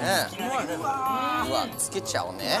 うわ、つけちゃおうね。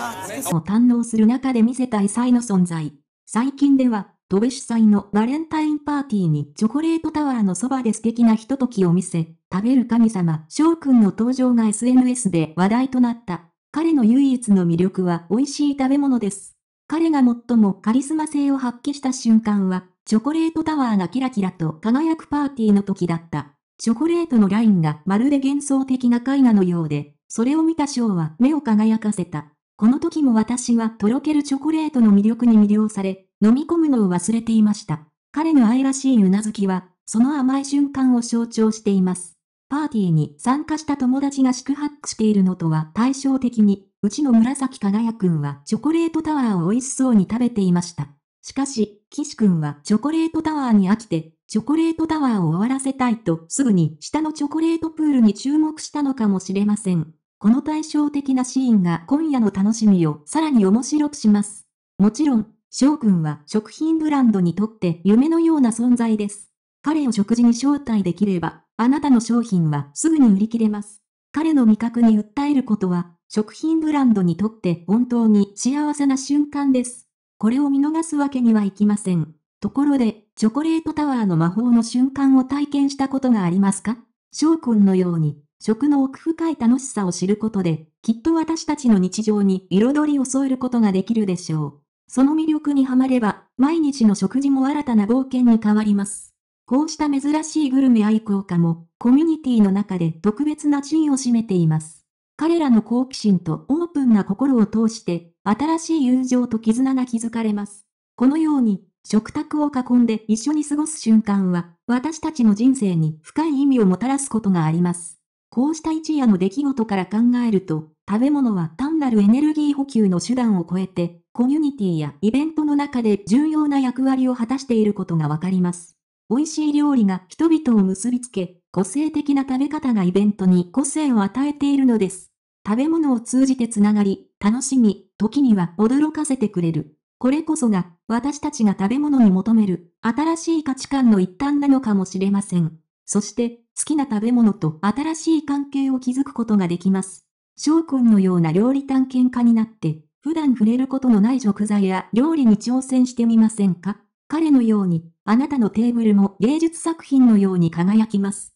を堪能する中で見せた異彩の存在。最近では、戸部主催のバレンタインパーティーにチョコレートタワーのそばで素敵なひとときを見せ、食べる神様、翔くんの登場が SNS で話題となった。彼の唯一の魅力は美味しい食べ物です。彼が最もカリスマ性を発揮した瞬間は、チョコレートタワーがキラキラと輝くパーティーの時だった。チョコレートのラインがまるで幻想的な絵画のようで、それを見たショーは目を輝かせた。この時も私はとろけるチョコレートの魅力に魅了され、飲み込むのを忘れていました。彼の愛らしいうなずきは、その甘い瞬間を象徴しています。パーティーに参加した友達が宿泊しているのとは対照的に、うちの紫輝くんはチョコレートタワーを美味しそうに食べていました。しかし、岸くんはチョコレートタワーに飽きて、チョコレートタワーを終わらせたいとすぐに下のチョコレートプールに注目したのかもしれません。この対照的なシーンが今夜の楽しみをさらに面白くします。もちろん、翔くんは食品ブランドにとって夢のような存在です。彼を食事に招待できれば、あなたの商品はすぐに売り切れます。彼の味覚に訴えることは、食品ブランドにとって本当に幸せな瞬間です。これを見逃すわけにはいきません。ところで、チョコレートタワーの魔法の瞬間を体験したことがありますか翔くんのように、食の奥深い楽しさを知ることで、きっと私たちの日常に彩りを添えることができるでしょう。その魅力にはまれば、毎日の食事も新たな冒険に変わります。こうした珍しいグルメ愛好家も、コミュニティの中で特別な地位を占めています。彼らの好奇心とオープンな心を通して、新しい友情と絆が築かれます。このように、食卓を囲んで一緒に過ごす瞬間は、私たちの人生に深い意味をもたらすことがあります。こうした一夜の出来事から考えると、食べ物は単なるエネルギー補給の手段を超えて、コミュニティやイベントの中で重要な役割を果たしていることがわかります。美味しい料理が人々を結びつけ、個性的な食べ方がイベントに個性を与えているのです。食べ物を通じてつながり、楽しみ、時には驚かせてくれる。これこそが、私たちが食べ物に求める、新しい価値観の一端なのかもしれません。そして、好きな食べ物と新しい関係を築くことができます。翔くんのような料理探検家になって、普段触れることのない食材や料理に挑戦してみませんか彼のように、あなたのテーブルも芸術作品のように輝きます。